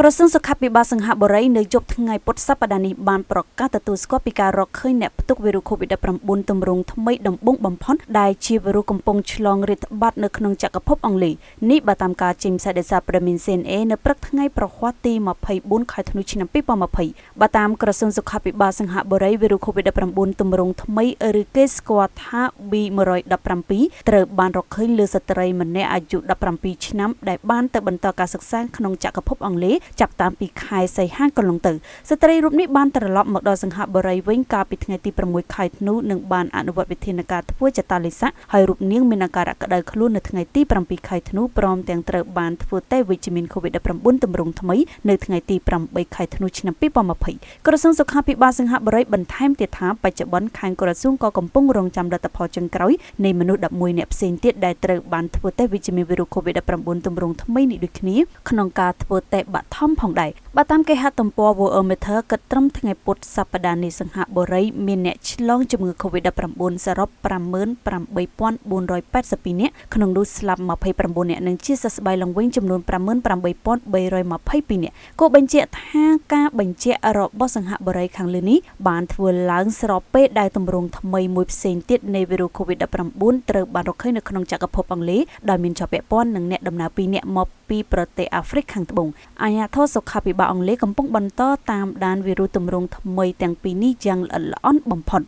ក្រសួងសុខាភិបាលសង្ហបុរីនៅយប់ថ្ងៃពុធសប្តាហ៍នេះបានប្រកាសទទួលស្គាល់ពីការរកឃើញអ្នកផ្ទុកវីរុស COVID-19 ទម្រង់ថ្មីដំបូងបំផុតដែលជាវីរុសកំពុងឆ្លងរាតត្បាតនៅក្នុងចក្រភពអង់គ្លេសនេះបើតាមការចេញផ្សាយដោយសារព្រមីន CNA នៅព្រឹកថ្ងៃប្រហ័សទី24ខែធ្នូឆ្នាំ2020បើតាមក្រសួងសុខាភិបាលសង្ហបុរីវីរុស COVID-19 ទម្រង់ថ្មីឬគេស្គាល់ថា B117 ត្រូវបានរកឃើញលើស្ត្រីម្នាក់អាយុ17ឆ្នាំដែលបានទៅបន្តការសិក្សាក្នុងចក្រភពអង់គ្លេសចាប់តាំងពីខែសីហាកន្លងទៅស្ត្រីរូបនេះបានត្រឡប់មកដល់សង្ហបុរីវិញកាលពីថ្ងៃទី6ខែធ្នូនិងបានអនុវត្តវិធានការធ្វើចតាលិស័កហើយរូបនាងមានអាការៈក្តៅខ្លួននៅថ្ងៃទី7ខែធ្នូព្រមទាំងត្រូវបានធ្វើតេស្តវិជ្ជមាន COVID-19 ទម្រង់ថ្មីនៅថ្ងៃទី8ខែធ្នូឆ្នាំ2020ក្រសួងសុខាភិបាលសង្ហបុរីបន្ថែមទៀតថាបច្ចុប្បន្នខាងក្រសួងក៏កំពុងរងចាំលទ្ធផលចុងក្រោយនៃមនុស្ស11អ្នកផ្សេងទៀតដែលត្រូវបានធ្វើតេស្តវិជ្ជមានវីរុស COVID-19 ទម្រង់ថ្មីនេះដូចគ្នាក្នុងការធ្វើតេស្តបាក់ថមផងដែរបើតាមគេហទំព័រ Worldometer គិតត្រឹមថ្ងៃពុធសប្តាហ៍នេះសង្ហបុរី មានអ្នកឆ្លងជំងឺ COVID-19 សរុប58482នាក់ក្នុងនោះស្លាប់29នាក់និងជាសះស្បើយឡើងវិញចំនួន58322នាក់គូបញ្ជាក់ថាការបញ្ជាក់របស់សង្ហបុរី ខាងលើនេះបានធ្វើឡើងស្របពេលដែលទម្រង់ថ្មីមួយផ្សេងទៀតនៃវីរុស COVID-19 ត្រូវបានរកឃើញនៅក្នុងចក្រភពអង់គ្លេសដោយមានជាប់ពាក់ព័ន្ធនឹងអ្នកដំណើរ2នាក់មកពីប្រទេសអាហ្វ្រិកខាងត្បូងអាញាញាធរសុខាភិបាលអង់គ្លេសកំពុងបន្តតាមដានវីរុសទម្រង់ថ្មីទាំងពីរនេះយ៉ាងល្អិតល្អន់បំផុត